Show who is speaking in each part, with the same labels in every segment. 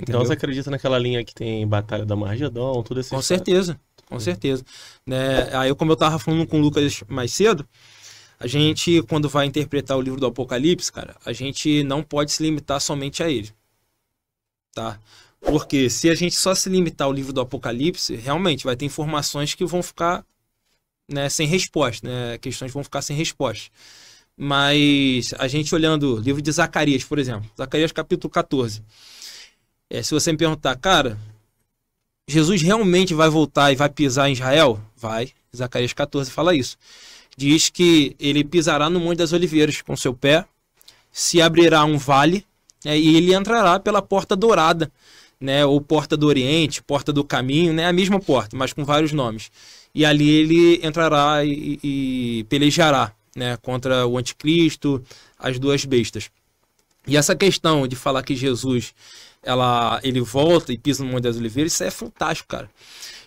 Speaker 1: Entendeu? Então você acredita naquela linha que tem Batalha da Margedon, tudo esse. Com história. certeza, com uhum. certeza. Né? Aí, como eu estava falando com o Lucas mais cedo, a gente, quando vai interpretar o livro do Apocalipse, cara, a gente não pode se limitar somente a ele. Tá? Porque se a gente só se limitar ao livro do Apocalipse, realmente vai ter informações que vão ficar né, sem resposta, né? Questões vão ficar sem resposta. Mas a gente olhando o livro de Zacarias, por exemplo, Zacarias capítulo 14. É, se você me perguntar, cara, Jesus realmente vai voltar e vai pisar em Israel? Vai. Zacarias 14 fala isso. Diz que ele pisará no Monte das Oliveiras com seu pé, se abrirá um vale é, e ele entrará pela porta dourada, né, ou porta do Oriente, porta do caminho, né, a mesma porta, mas com vários nomes. E ali ele entrará e, e pelejará né, contra o anticristo, as duas bestas. E essa questão de falar que Jesus ela, ele volta e pisa no Monte das Oliveiras, isso é fantástico, cara.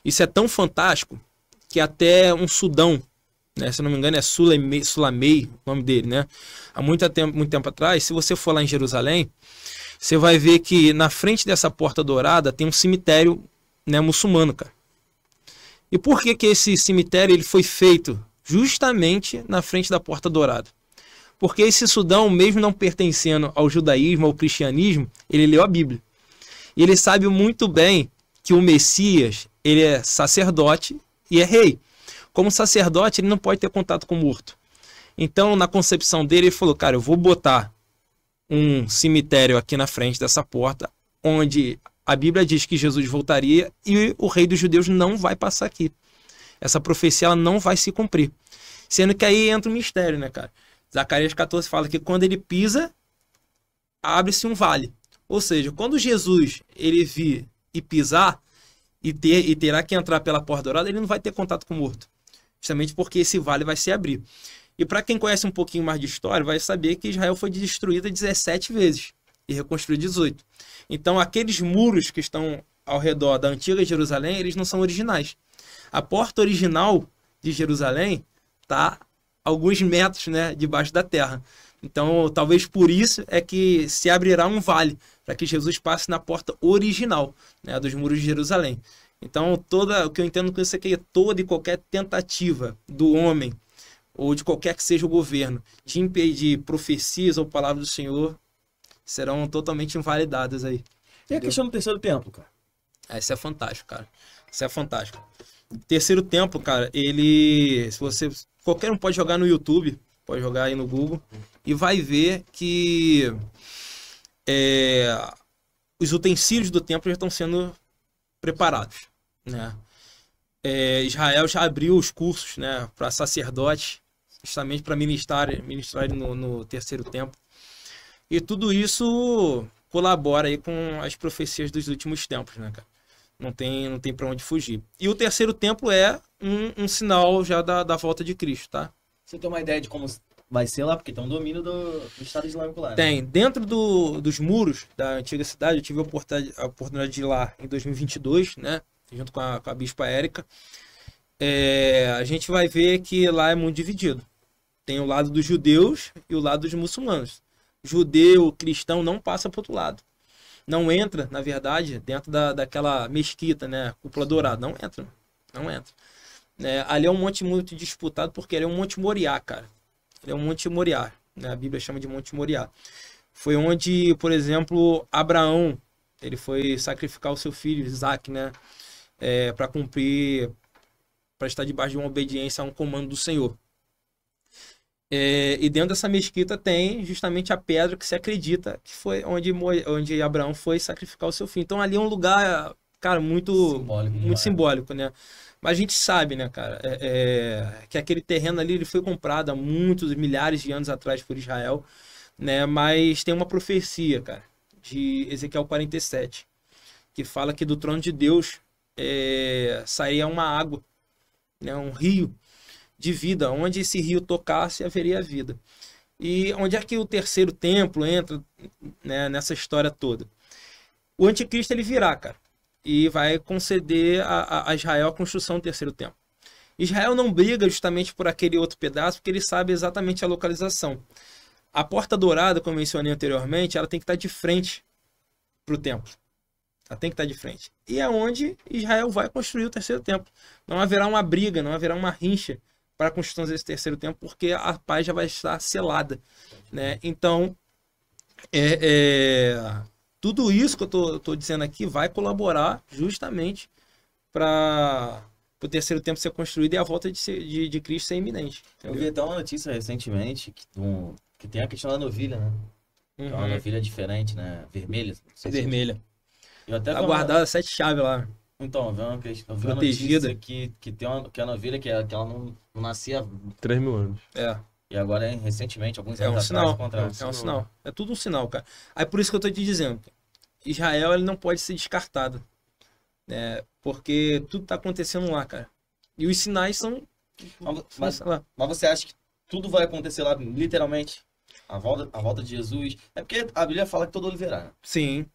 Speaker 1: Isso é tão fantástico que até um Sudão, né, se não me engano é Sulamei, Sulamei o nome dele, né? Há muito tempo, muito tempo atrás, se você for lá em Jerusalém, você vai ver que na frente dessa porta dourada tem um cemitério né, muçulmano, cara. E por que, que esse cemitério ele foi feito justamente na frente da porta dourada? Porque esse Sudão, mesmo não pertencendo ao judaísmo, ao cristianismo, ele leu a Bíblia. E ele sabe muito bem que o Messias, ele é sacerdote e é rei. Como sacerdote, ele não pode ter contato com o morto. Então, na concepção dele, ele falou: "Cara, eu vou botar um cemitério aqui na frente dessa porta, onde a Bíblia diz que Jesus voltaria e o rei dos judeus não vai passar aqui. Essa profecia ela não vai se cumprir. Sendo que aí entra o um mistério, né, cara? Zacarias 14 fala que quando ele pisa, abre-se um vale. Ou seja, quando Jesus ele vir e pisar e, ter, e terá que entrar pela porta dourada, ele não vai ter contato com o morto. Justamente porque esse vale vai se abrir. E para quem conhece um pouquinho mais de história, vai saber que Israel foi destruída 17 vezes e reconstruída 18. Então, aqueles muros que estão ao redor da antiga Jerusalém, eles não são originais. A porta original de Jerusalém está alguns metros né, debaixo da terra. Então, talvez por isso é que se abrirá um vale para que Jesus passe na porta original né, dos muros de Jerusalém. Então, toda o que eu entendo com isso aqui é toda e qualquer tentativa do homem ou de qualquer que seja o governo de impedir profecias ou palavras do Senhor serão totalmente invalidadas aí. E a questão do terceiro templo, cara? Ah, isso é fantástico, cara. Isso é fantástico. Terceiro templo, cara, ele. Se você. Qualquer um pode jogar no YouTube, pode jogar aí no Google e vai ver que é, os utensílios do templo já estão sendo preparados. Né? É, Israel já abriu os cursos né, para sacerdotes, justamente para ministrar, ministrar no, no terceiro templo. E tudo isso colabora aí com as profecias dos últimos tempos, né, cara? Não tem, não tem para onde fugir. E o terceiro templo é um, um sinal já da, da volta de Cristo, tá? Você tem uma ideia de como vai ser lá, porque tem um domínio do, do Estado Islâmico lá. Né? Tem. Dentro do, dos muros da antiga cidade, eu tive a oportunidade, a oportunidade de ir lá em 2022, né? Junto com a, com a Bispa Érica. É, a gente vai ver que lá é muito dividido. Tem o lado dos judeus e o lado dos muçulmanos. Judeu, cristão, não passa para outro lado. Não entra, na verdade, dentro da, daquela mesquita, né? Cúpula dourada. Não entra. Não entra. É, ali é um monte muito disputado porque ali é um monte moriá, cara é o Monte Moriá. Né? A Bíblia chama de Monte Moriá. Foi onde, por exemplo, Abraão ele foi sacrificar o seu filho Isaac, né, é, para cumprir, para estar debaixo de uma obediência a um comando do Senhor. É, e dentro dessa mesquita tem justamente a pedra que se acredita que foi onde, onde Abraão foi sacrificar o seu filho. Então ali é um lugar cara, muito simbólico, muito simbólico né? Mas a gente sabe, né, cara, é, é, que aquele terreno ali ele foi comprado há muitos milhares de anos atrás por Israel, né? Mas tem uma profecia, cara, de Ezequiel 47, que fala que do trono de Deus é, saía uma água, né, um rio de vida. Onde esse rio tocasse, haveria vida. E onde é que o terceiro templo entra né, nessa história toda? O anticristo ele virá, cara e vai conceder a, a Israel a construção do terceiro templo. Israel não briga justamente por aquele outro pedaço, porque ele sabe exatamente a localização. A porta dourada, como eu mencionei anteriormente, ela tem que estar de frente para o templo. Ela tem que estar de frente. E é onde Israel vai construir o terceiro templo. Não haverá uma briga, não haverá uma rincha para a construção desse terceiro templo, porque a paz já vai estar selada. Né? Então, é, é, tudo isso que eu estou dizendo aqui vai colaborar justamente para o terceiro tempo ser construído e a volta de, de, de Cristo ser iminente. Entendeu? Eu vi até uma notícia recentemente que, um, que tem a questão da novilha, né? Uhum. É uma uhum. novilha diferente, né? Vermelha. Vermelha. Se... Eu até tá guardada uma... sete chaves lá. Então, eu vi uma questão. Protegida. que, que, tem uma, que a novilha que, ela, é que ela não, não nascia. 3 mil anos. É. E agora, recentemente, alguns anos é um atrás, sinal, contra... É um sinal. É tudo um sinal, cara. Aí por isso que eu tô te dizendo, Israel ele não pode ser descartado. Né? Porque tudo tá acontecendo lá, cara. E os sinais são... Mas, mas, mas você acha que tudo vai acontecer lá, literalmente? A volta, a volta de Jesus? É porque a Bíblia fala que todo oliveira. Né? Sim,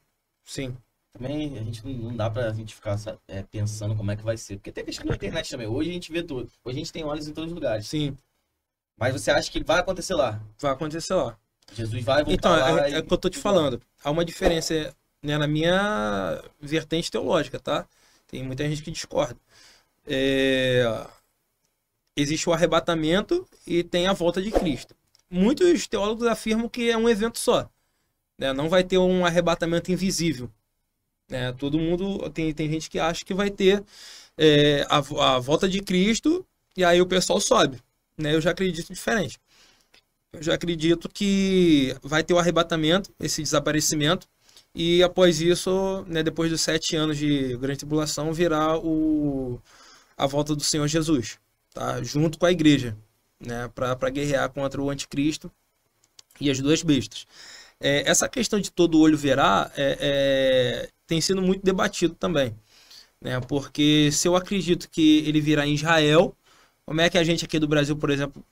Speaker 1: sim. Também a gente não dá pra gente ficar é, pensando como é que vai ser. Porque tem questão na internet também. Hoje a gente vê tudo. Hoje a gente tem olhos em todos os lugares. Sim. Mas você acha que vai acontecer lá? Vai acontecer lá. Jesus vai voltar Então, é, é o e... que eu tô te falando. Há uma diferença né, na minha vertente teológica, tá? Tem muita gente que discorda. É... Existe o arrebatamento e tem a volta de Cristo. Muitos teólogos afirmam que é um evento só. Né? Não vai ter um arrebatamento invisível. Né? Todo mundo... Tem, tem gente que acha que vai ter é, a, a volta de Cristo e aí o pessoal sobe. Né? Eu já acredito diferente. Eu já acredito que vai ter o arrebatamento, esse desaparecimento, e após isso, né, depois dos sete anos de grande tribulação, virá o, a volta do Senhor Jesus, tá? junto com a igreja, né, para guerrear contra o anticristo e as duas bestas. É, essa questão de todo olho verá é, é, tem sido muito debatido também, né, porque se eu acredito que ele virá em Israel, como é que a gente aqui do Brasil, por exemplo,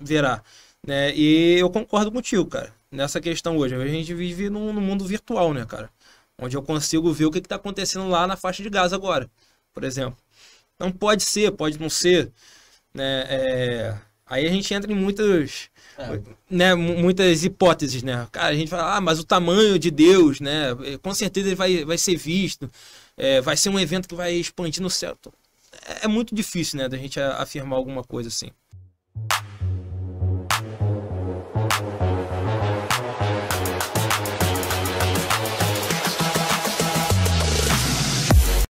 Speaker 1: verá. Né? E eu concordo contigo, cara, nessa questão hoje. A gente vive num, num mundo virtual, né, cara? Onde eu consigo ver o que está acontecendo lá na faixa de gás agora, por exemplo. Não pode ser, pode não ser. Né? É... Aí a gente entra em muitas, é. né, muitas hipóteses, né? Cara, a gente fala, ah, mas o tamanho de Deus, né? Com certeza ele vai, vai ser visto, é, vai ser um evento que vai expandir no céu. É, é muito difícil, né, da gente afirmar alguma coisa assim.